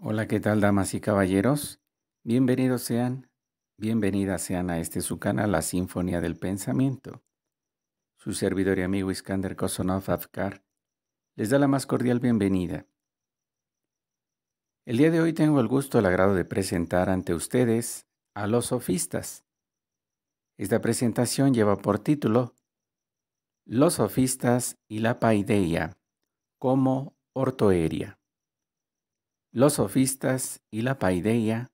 Hola, ¿qué tal, damas y caballeros? Bienvenidos sean, bienvenidas sean a este su canal, La Sinfonía del Pensamiento. Su servidor y amigo Iskander Kosonov Afkar les da la más cordial bienvenida. El día de hoy tengo el gusto, y el agrado de presentar ante ustedes a los sofistas. Esta presentación lleva por título Los sofistas y la paideia como ortoeria los sofistas y la paideia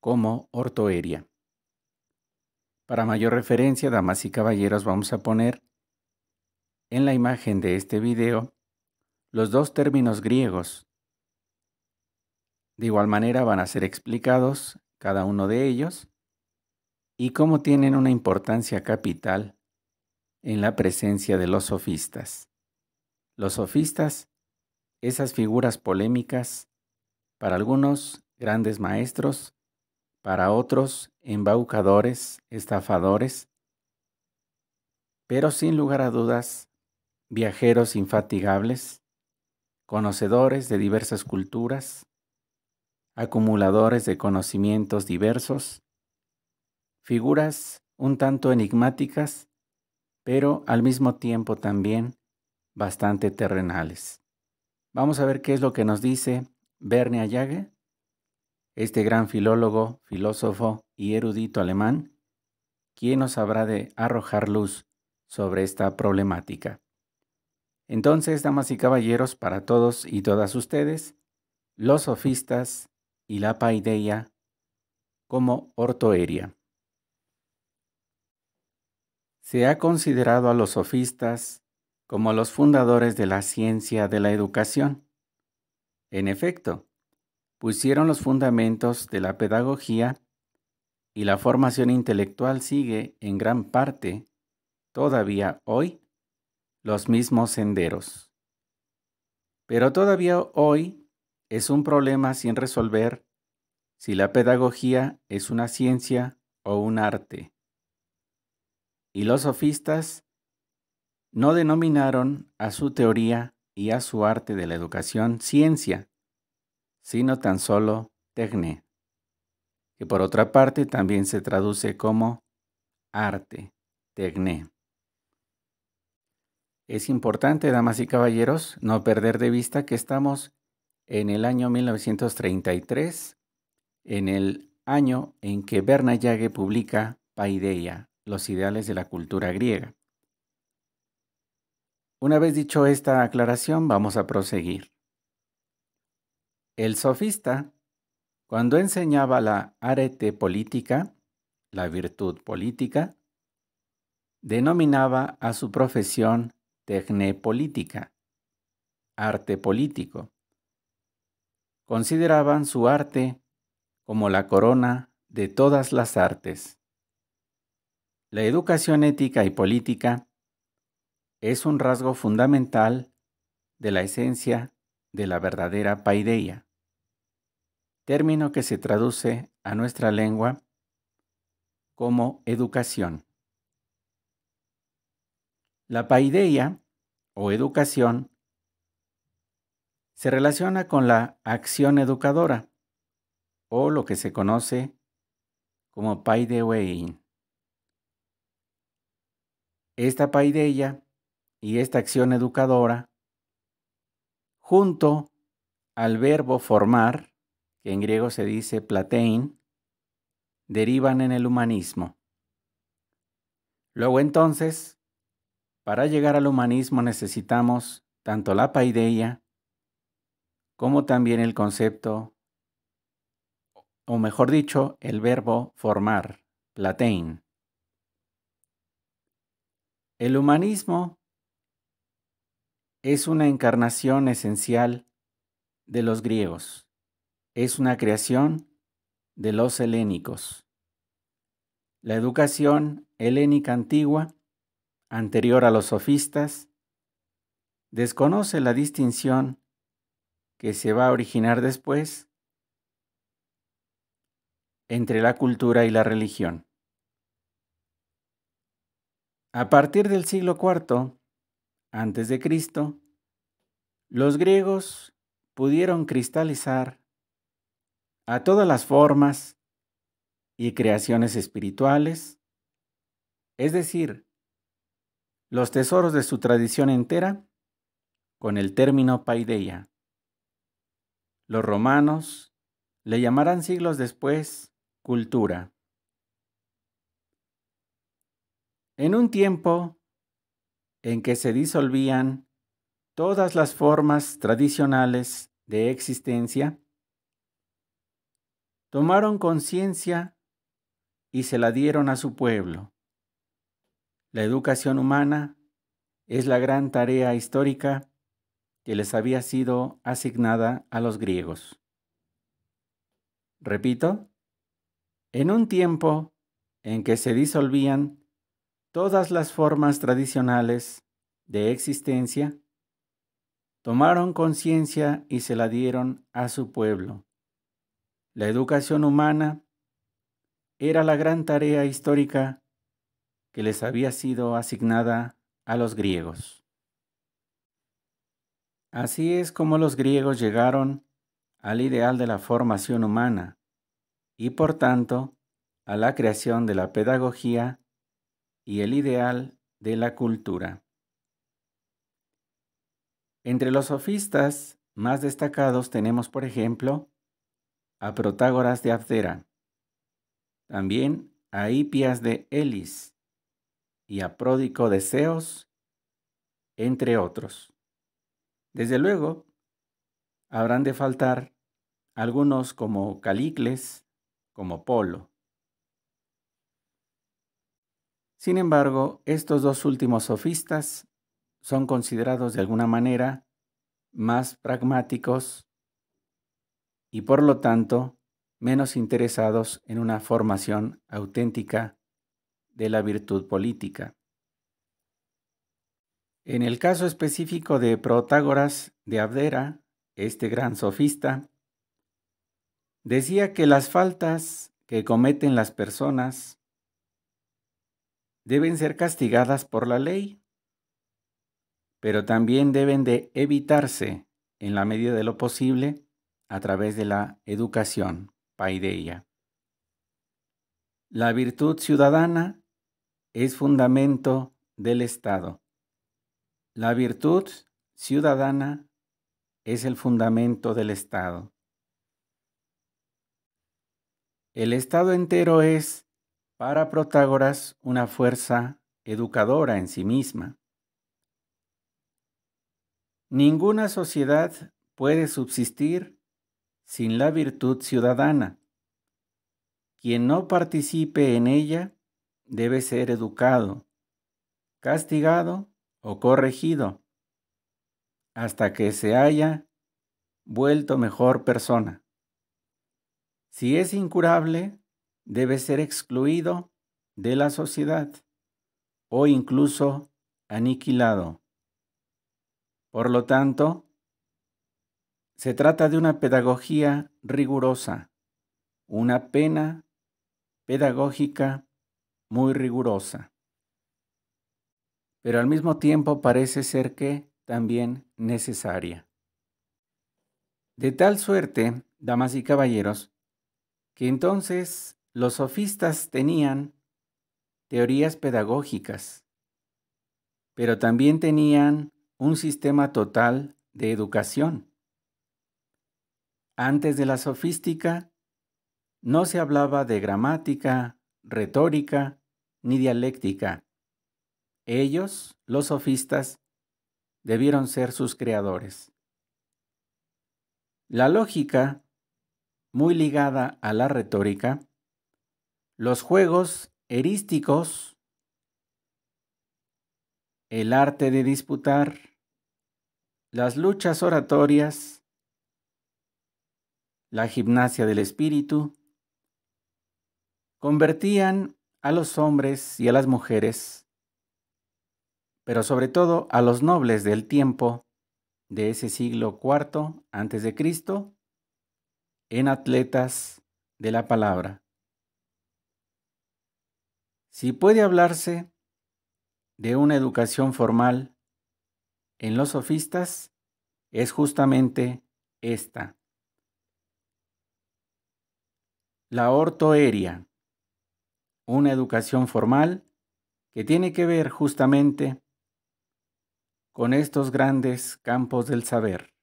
como ortoeria. Para mayor referencia, damas y caballeros, vamos a poner en la imagen de este video los dos términos griegos. De igual manera van a ser explicados cada uno de ellos y cómo tienen una importancia capital en la presencia de los sofistas. Los sofistas, esas figuras polémicas para algunos grandes maestros, para otros embaucadores, estafadores, pero sin lugar a dudas, viajeros infatigables, conocedores de diversas culturas, acumuladores de conocimientos diversos, figuras un tanto enigmáticas, pero al mismo tiempo también bastante terrenales. Vamos a ver qué es lo que nos dice Verne Ayage, este gran filólogo, filósofo y erudito alemán, quien nos habrá de arrojar luz sobre esta problemática. Entonces, damas y caballeros, para todos y todas ustedes, los sofistas y la paideia como ortoeria. Se ha considerado a los sofistas como los fundadores de la ciencia de la educación en efecto, pusieron los fundamentos de la pedagogía y la formación intelectual sigue en gran parte, todavía hoy, los mismos senderos. Pero todavía hoy es un problema sin resolver si la pedagogía es una ciencia o un arte. Y los sofistas no denominaron a su teoría y a su arte de la educación ciencia, sino tan solo tecne que por otra parte también se traduce como arte, tecné. Es importante, damas y caballeros, no perder de vista que estamos en el año 1933, en el año en que Bernayage publica Paideia, los ideales de la cultura griega. Una vez dicho esta aclaración, vamos a proseguir. El sofista, cuando enseñaba la arete política, la virtud política, denominaba a su profesión tecne política, arte político. Consideraban su arte como la corona de todas las artes. La educación ética y política es un rasgo fundamental de la esencia de la verdadera paideia, término que se traduce a nuestra lengua como educación. La paideia o educación se relaciona con la acción educadora o lo que se conoce como Paideuein. Esta paideia y esta acción educadora junto al verbo formar, que en griego se dice platein, derivan en el humanismo. Luego entonces, para llegar al humanismo necesitamos tanto la paideia como también el concepto, o mejor dicho, el verbo formar, platein. El humanismo es una encarnación esencial de los griegos, es una creación de los helénicos. La educación helénica antigua, anterior a los sofistas, desconoce la distinción que se va a originar después entre la cultura y la religión. A partir del siglo IV, antes de Cristo, los griegos pudieron cristalizar a todas las formas y creaciones espirituales, es decir, los tesoros de su tradición entera, con el término paideia. Los romanos le llamarán siglos después cultura. En un tiempo en que se disolvían todas las formas tradicionales de existencia, tomaron conciencia y se la dieron a su pueblo. La educación humana es la gran tarea histórica que les había sido asignada a los griegos. Repito, en un tiempo en que se disolvían todas las formas tradicionales de existencia, tomaron conciencia y se la dieron a su pueblo. La educación humana era la gran tarea histórica que les había sido asignada a los griegos. Así es como los griegos llegaron al ideal de la formación humana y por tanto a la creación de la pedagogía y el ideal de la cultura. Entre los sofistas más destacados tenemos, por ejemplo, a Protágoras de Abdera, también a Hipias de Elis y a Pródico de Zeus, entre otros. Desde luego, habrán de faltar algunos como Calicles, como Polo. Sin embargo, estos dos últimos sofistas son considerados de alguna manera más pragmáticos y por lo tanto menos interesados en una formación auténtica de la virtud política. En el caso específico de Protágoras de Abdera, este gran sofista, decía que las faltas que cometen las personas deben ser castigadas por la ley, pero también deben de evitarse en la medida de lo posible a través de la educación, paideia. La virtud ciudadana es fundamento del Estado. La virtud ciudadana es el fundamento del Estado. El Estado entero es para Protágoras una fuerza educadora en sí misma. Ninguna sociedad puede subsistir sin la virtud ciudadana. Quien no participe en ella debe ser educado, castigado o corregido, hasta que se haya vuelto mejor persona. Si es incurable, debe ser excluido de la sociedad o incluso aniquilado. Por lo tanto, se trata de una pedagogía rigurosa, una pena pedagógica muy rigurosa. Pero al mismo tiempo parece ser que también necesaria. De tal suerte, damas y caballeros, que entonces los sofistas tenían teorías pedagógicas, pero también tenían un sistema total de educación. Antes de la sofística, no se hablaba de gramática, retórica ni dialéctica. Ellos, los sofistas, debieron ser sus creadores. La lógica, muy ligada a la retórica, los juegos erísticos, el arte de disputar, las luchas oratorias, la gimnasia del espíritu, convertían a los hombres y a las mujeres, pero sobre todo a los nobles del tiempo de ese siglo IV antes de Cristo, en atletas de la palabra. Si puede hablarse de una educación formal en los sofistas, es justamente esta. La ortoeria, una educación formal que tiene que ver justamente con estos grandes campos del saber,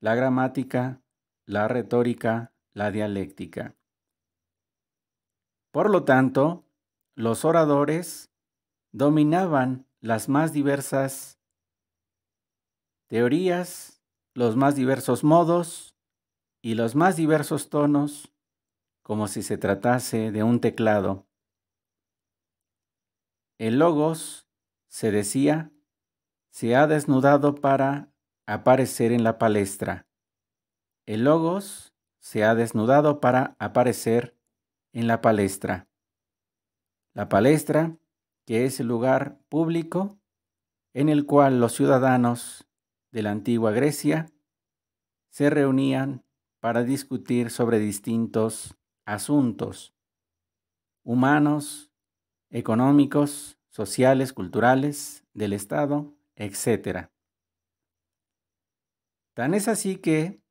la gramática, la retórica, la dialéctica. Por lo tanto, los oradores dominaban las más diversas teorías, los más diversos modos y los más diversos tonos, como si se tratase de un teclado. El logos, se decía, se ha desnudado para aparecer en la palestra. El logos se ha desnudado para aparecer en la palestra. La palestra, que es el lugar público en el cual los ciudadanos de la antigua Grecia se reunían para discutir sobre distintos asuntos humanos, económicos, sociales, culturales, del Estado, etc. Tan es así que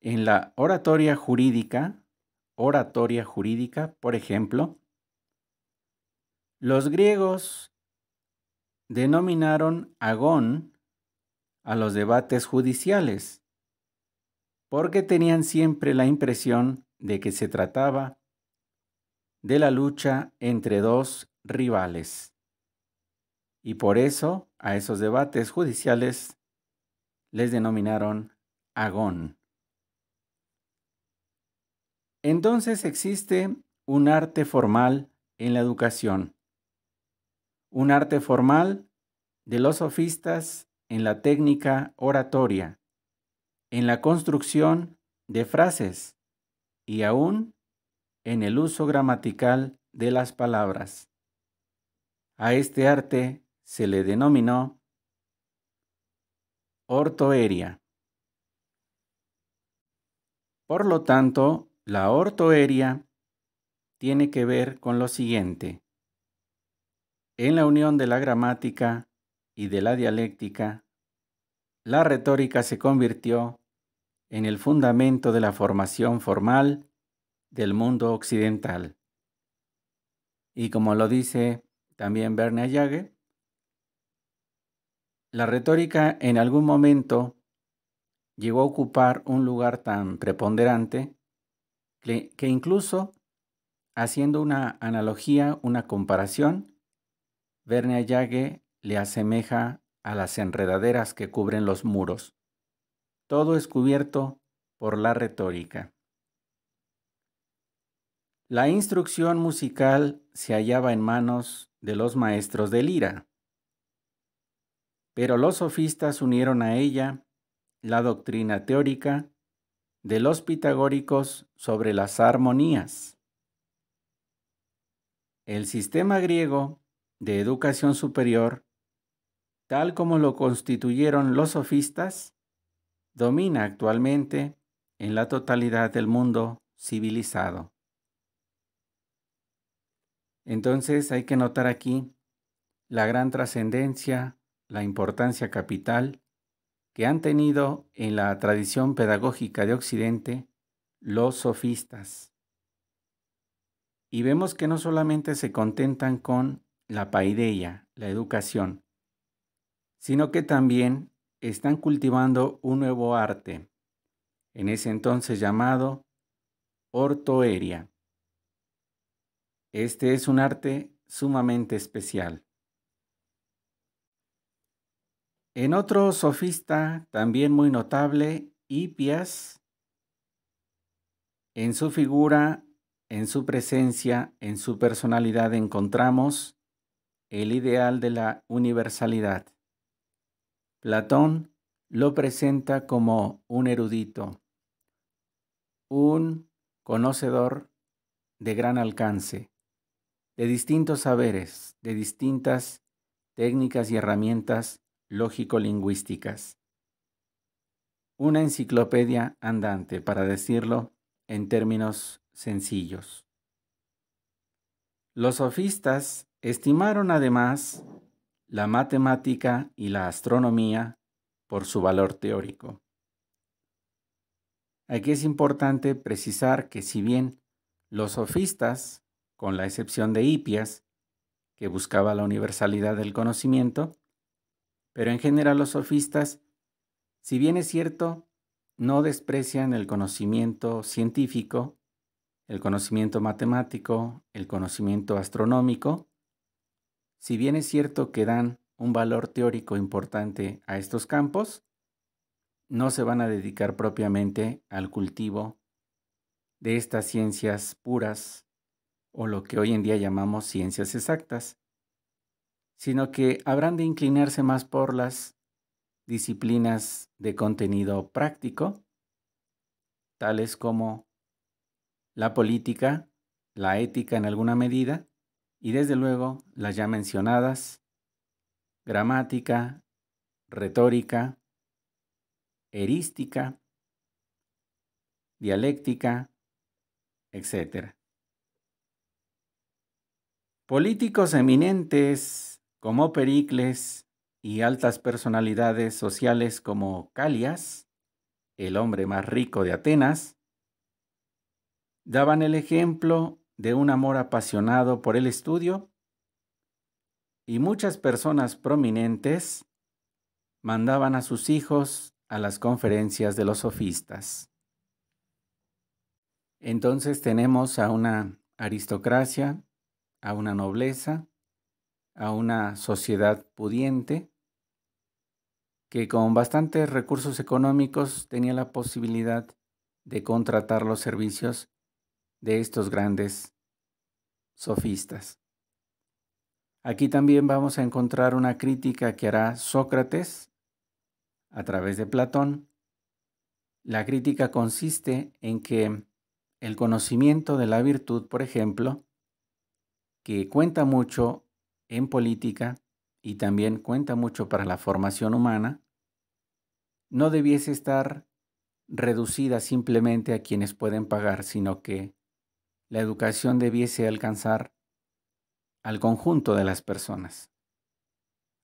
en la oratoria jurídica, oratoria jurídica, por ejemplo, los griegos denominaron agón a los debates judiciales, porque tenían siempre la impresión de que se trataba de la lucha entre dos rivales. Y por eso a esos debates judiciales les denominaron agón. Entonces existe un arte formal en la educación un arte formal de los sofistas en la técnica oratoria, en la construcción de frases y aún en el uso gramatical de las palabras. A este arte se le denominó ortoeria. Por lo tanto, la ortoeria tiene que ver con lo siguiente. En la unión de la gramática y de la dialéctica, la retórica se convirtió en el fundamento de la formación formal del mundo occidental. Y como lo dice también Ayage, la retórica en algún momento llegó a ocupar un lugar tan preponderante que incluso haciendo una analogía, una comparación, Verne Ayague le asemeja a las enredaderas que cubren los muros. Todo es cubierto por la retórica. La instrucción musical se hallaba en manos de los maestros de lira, pero los sofistas unieron a ella la doctrina teórica de los pitagóricos sobre las armonías. El sistema griego de educación superior, tal como lo constituyeron los sofistas, domina actualmente en la totalidad del mundo civilizado. Entonces hay que notar aquí la gran trascendencia, la importancia capital que han tenido en la tradición pedagógica de Occidente los sofistas. Y vemos que no solamente se contentan con la paideia, la educación, sino que también están cultivando un nuevo arte, en ese entonces llamado ortoeria. Este es un arte sumamente especial. En otro sofista también muy notable, Ipias, en su figura, en su presencia, en su personalidad encontramos el ideal de la universalidad. Platón lo presenta como un erudito, un conocedor de gran alcance, de distintos saberes, de distintas técnicas y herramientas lógico-lingüísticas. Una enciclopedia andante, para decirlo en términos sencillos. Los sofistas Estimaron además la matemática y la astronomía por su valor teórico. Aquí es importante precisar que si bien los sofistas, con la excepción de Hipias, que buscaba la universalidad del conocimiento, pero en general los sofistas, si bien es cierto, no desprecian el conocimiento científico, el conocimiento matemático, el conocimiento astronómico, si bien es cierto que dan un valor teórico importante a estos campos, no se van a dedicar propiamente al cultivo de estas ciencias puras o lo que hoy en día llamamos ciencias exactas, sino que habrán de inclinarse más por las disciplinas de contenido práctico, tales como la política, la ética en alguna medida, y desde luego las ya mencionadas, gramática, retórica, erística, dialéctica, etc. Políticos eminentes como Pericles y altas personalidades sociales como Calias, el hombre más rico de Atenas, daban el ejemplo de un amor apasionado por el estudio y muchas personas prominentes mandaban a sus hijos a las conferencias de los sofistas. Entonces tenemos a una aristocracia, a una nobleza, a una sociedad pudiente que con bastantes recursos económicos tenía la posibilidad de contratar los servicios de estos grandes sofistas. Aquí también vamos a encontrar una crítica que hará Sócrates a través de Platón. La crítica consiste en que el conocimiento de la virtud, por ejemplo, que cuenta mucho en política y también cuenta mucho para la formación humana, no debiese estar reducida simplemente a quienes pueden pagar, sino que la educación debiese alcanzar al conjunto de las personas,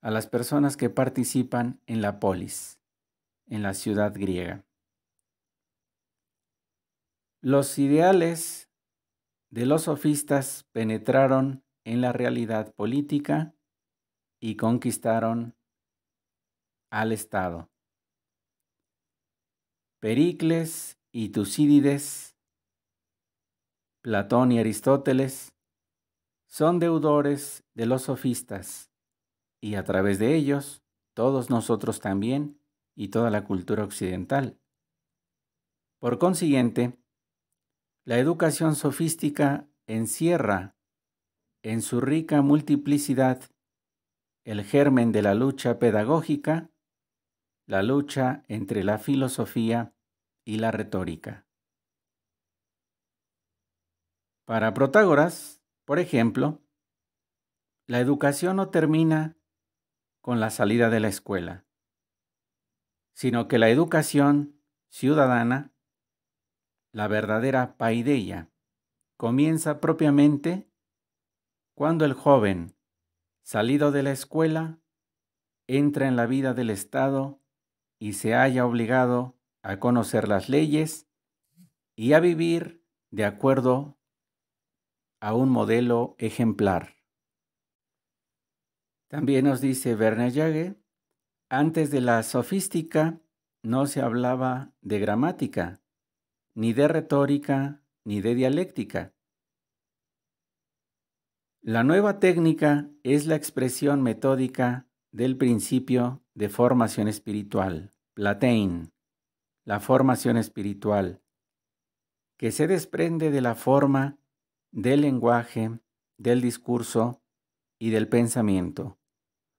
a las personas que participan en la polis, en la ciudad griega. Los ideales de los sofistas penetraron en la realidad política y conquistaron al Estado. Pericles y Tucídides Platón y Aristóteles, son deudores de los sofistas, y a través de ellos, todos nosotros también y toda la cultura occidental. Por consiguiente, la educación sofística encierra en su rica multiplicidad el germen de la lucha pedagógica, la lucha entre la filosofía y la retórica. Para Protágoras, por ejemplo, la educación no termina con la salida de la escuela, sino que la educación ciudadana, la verdadera paideia, comienza propiamente cuando el joven, salido de la escuela, entra en la vida del Estado y se haya obligado a conocer las leyes y a vivir de acuerdo a un modelo ejemplar. También nos dice Jage, antes de la sofística no se hablaba de gramática, ni de retórica, ni de dialéctica. La nueva técnica es la expresión metódica del principio de formación espiritual, Platein, la formación espiritual, que se desprende de la forma del lenguaje, del discurso y del pensamiento,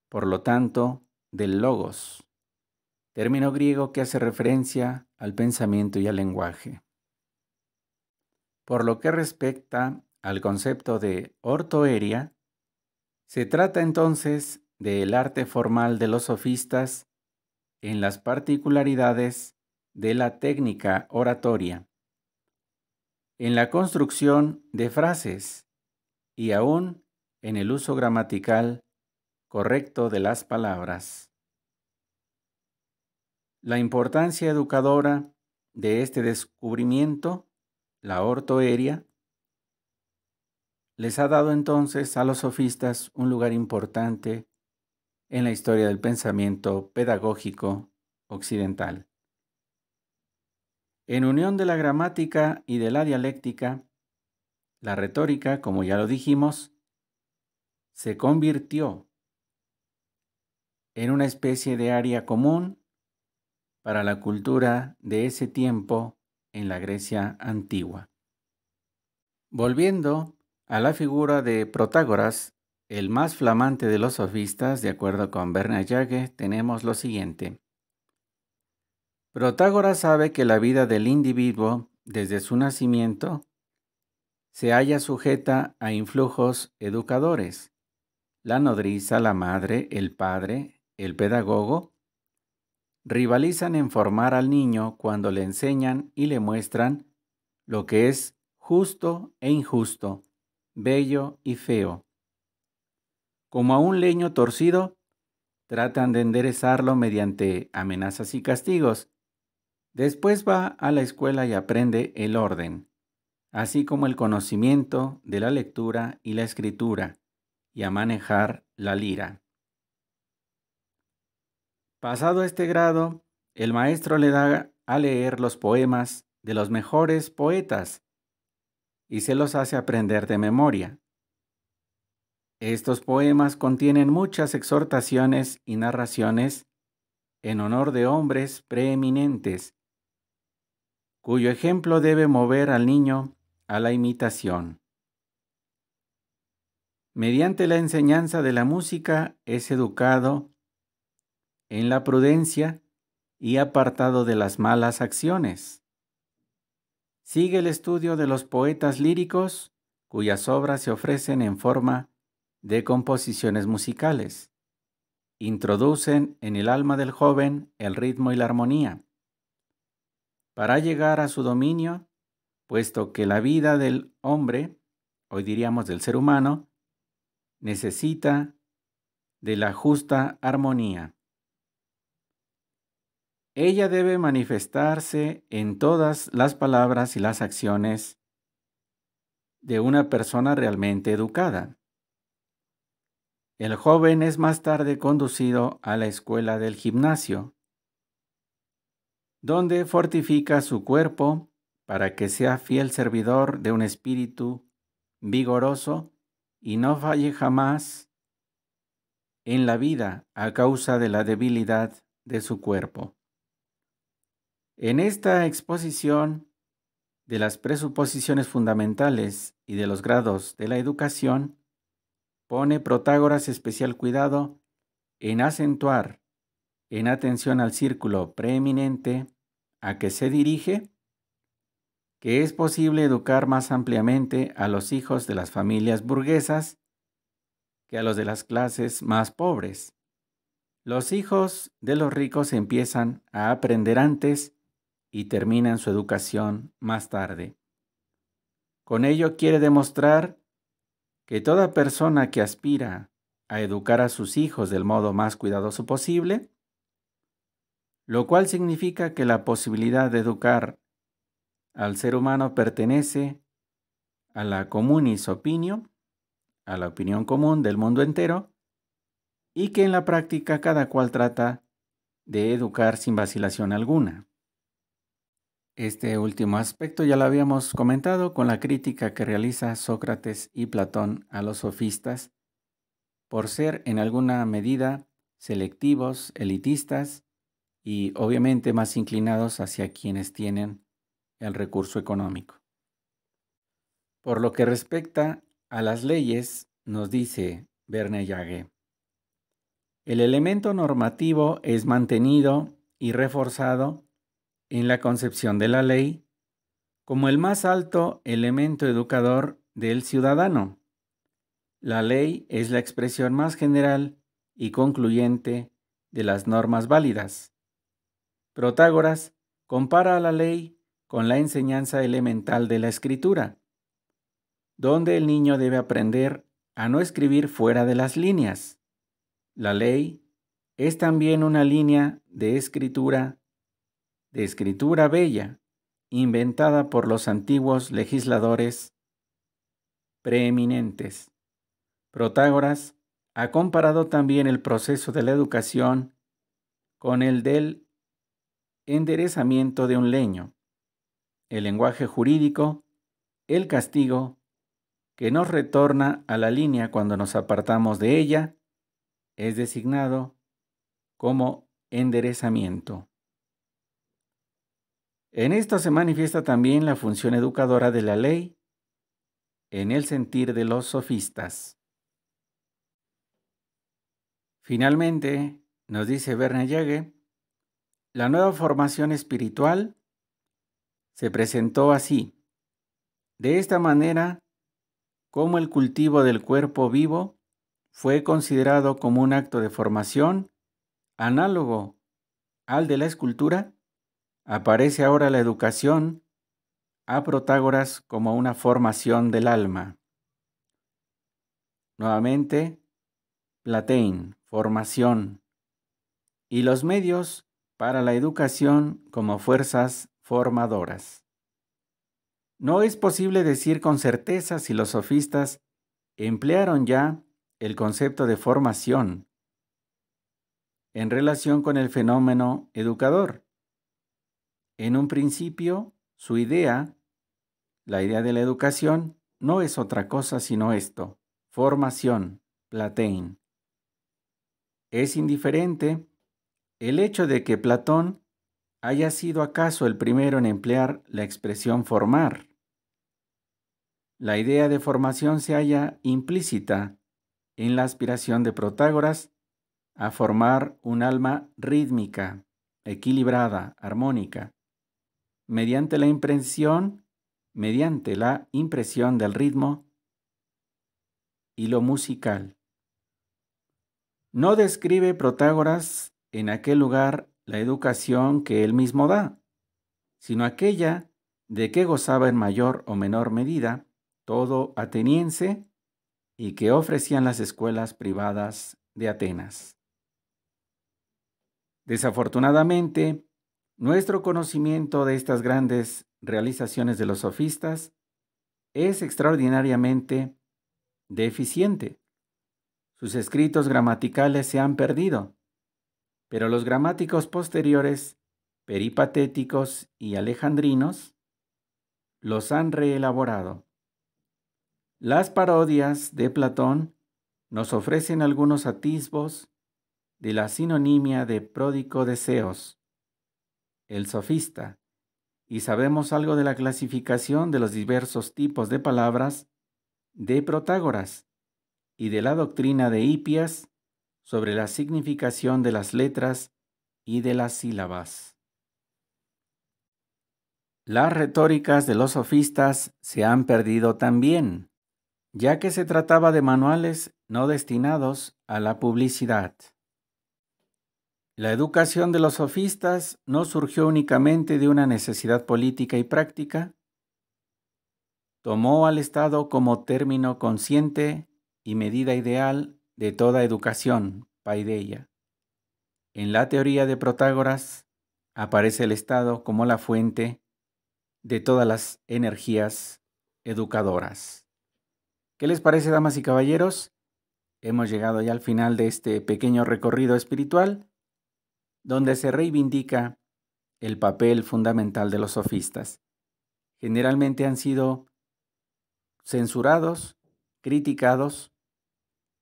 por lo tanto, del logos, término griego que hace referencia al pensamiento y al lenguaje. Por lo que respecta al concepto de ortoeria, se trata entonces del arte formal de los sofistas en las particularidades de la técnica oratoria, en la construcción de frases y aún en el uso gramatical correcto de las palabras. La importancia educadora de este descubrimiento, la ortoeria, les ha dado entonces a los sofistas un lugar importante en la historia del pensamiento pedagógico occidental. En unión de la gramática y de la dialéctica, la retórica, como ya lo dijimos, se convirtió en una especie de área común para la cultura de ese tiempo en la Grecia antigua. Volviendo a la figura de Protágoras, el más flamante de los sofistas, de acuerdo con Jagge, tenemos lo siguiente. Protágoras sabe que la vida del individuo, desde su nacimiento, se halla sujeta a influjos educadores, la nodriza, la madre, el padre, el pedagogo, rivalizan en formar al niño cuando le enseñan y le muestran lo que es justo e injusto, bello y feo. Como a un leño torcido, tratan de enderezarlo mediante amenazas y castigos, Después va a la escuela y aprende el orden, así como el conocimiento de la lectura y la escritura, y a manejar la lira. Pasado este grado, el maestro le da a leer los poemas de los mejores poetas y se los hace aprender de memoria. Estos poemas contienen muchas exhortaciones y narraciones en honor de hombres preeminentes cuyo ejemplo debe mover al niño a la imitación. Mediante la enseñanza de la música es educado en la prudencia y apartado de las malas acciones. Sigue el estudio de los poetas líricos cuyas obras se ofrecen en forma de composiciones musicales. Introducen en el alma del joven el ritmo y la armonía para llegar a su dominio, puesto que la vida del hombre, hoy diríamos del ser humano, necesita de la justa armonía. Ella debe manifestarse en todas las palabras y las acciones de una persona realmente educada. El joven es más tarde conducido a la escuela del gimnasio, donde fortifica su cuerpo para que sea fiel servidor de un espíritu vigoroso y no falle jamás en la vida a causa de la debilidad de su cuerpo. En esta exposición de las presuposiciones fundamentales y de los grados de la educación, pone Protágoras especial cuidado en acentuar en atención al círculo preeminente a que se dirige, que es posible educar más ampliamente a los hijos de las familias burguesas que a los de las clases más pobres. Los hijos de los ricos empiezan a aprender antes y terminan su educación más tarde. Con ello quiere demostrar que toda persona que aspira a educar a sus hijos del modo más cuidadoso posible, lo cual significa que la posibilidad de educar al ser humano pertenece a la communis opinio, a la opinión común del mundo entero, y que en la práctica cada cual trata de educar sin vacilación alguna. Este último aspecto ya lo habíamos comentado con la crítica que realiza Sócrates y Platón a los sofistas por ser en alguna medida selectivos, elitistas y obviamente más inclinados hacia quienes tienen el recurso económico. Por lo que respecta a las leyes, nos dice Bernayagé, el elemento normativo es mantenido y reforzado en la concepción de la ley como el más alto elemento educador del ciudadano. La ley es la expresión más general y concluyente de las normas válidas, Protágoras compara a la ley con la enseñanza elemental de la escritura, donde el niño debe aprender a no escribir fuera de las líneas. La ley es también una línea de escritura, de escritura bella, inventada por los antiguos legisladores preeminentes. Protágoras ha comparado también el proceso de la educación con el del enderezamiento de un leño, el lenguaje jurídico, el castigo, que nos retorna a la línea cuando nos apartamos de ella, es designado como enderezamiento. En esto se manifiesta también la función educadora de la ley en el sentir de los sofistas. Finalmente, nos dice Bernayague. La nueva formación espiritual se presentó así. De esta manera, como el cultivo del cuerpo vivo fue considerado como un acto de formación análogo al de la escultura, aparece ahora la educación a Protágoras como una formación del alma. Nuevamente, Platén, formación. Y los medios para la educación como fuerzas formadoras. No es posible decir con certeza si los sofistas emplearon ya el concepto de formación en relación con el fenómeno educador. En un principio, su idea, la idea de la educación, no es otra cosa sino esto, formación, Platein. Es indiferente el hecho de que Platón haya sido acaso el primero en emplear la expresión formar. La idea de formación se halla implícita en la aspiración de Protágoras a formar un alma rítmica, equilibrada, armónica, mediante la impresión, mediante la impresión del ritmo y lo musical. No describe Protágoras en aquel lugar la educación que él mismo da, sino aquella de que gozaba en mayor o menor medida todo ateniense y que ofrecían las escuelas privadas de Atenas. Desafortunadamente, nuestro conocimiento de estas grandes realizaciones de los sofistas es extraordinariamente deficiente. Sus escritos gramaticales se han perdido pero los gramáticos posteriores, peripatéticos y alejandrinos, los han reelaborado. Las parodias de Platón nos ofrecen algunos atisbos de la sinonimia de pródico deseos, el sofista, y sabemos algo de la clasificación de los diversos tipos de palabras de Protágoras y de la doctrina de Hipias sobre la significación de las letras y de las sílabas. Las retóricas de los sofistas se han perdido también, ya que se trataba de manuales no destinados a la publicidad. La educación de los sofistas no surgió únicamente de una necesidad política y práctica, tomó al Estado como término consciente y medida ideal de toda educación, paideia. En la teoría de Protágoras aparece el Estado como la fuente de todas las energías educadoras. ¿Qué les parece, damas y caballeros? Hemos llegado ya al final de este pequeño recorrido espiritual, donde se reivindica el papel fundamental de los sofistas. Generalmente han sido censurados, criticados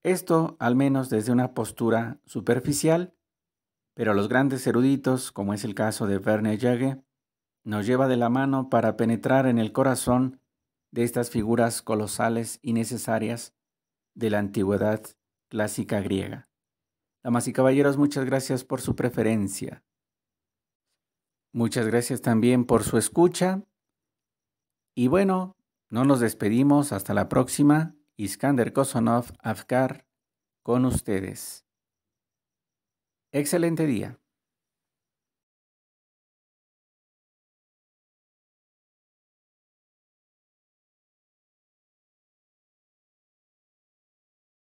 esto al menos desde una postura superficial, pero los grandes eruditos, como es el caso de Verne Jagge, nos lleva de la mano para penetrar en el corazón de estas figuras colosales y necesarias de la antigüedad clásica griega. Damas y caballeros, muchas gracias por su preferencia. Muchas gracias también por su escucha. Y bueno, no nos despedimos hasta la próxima. Iskander Kosonov Afkar, con ustedes. Excelente día.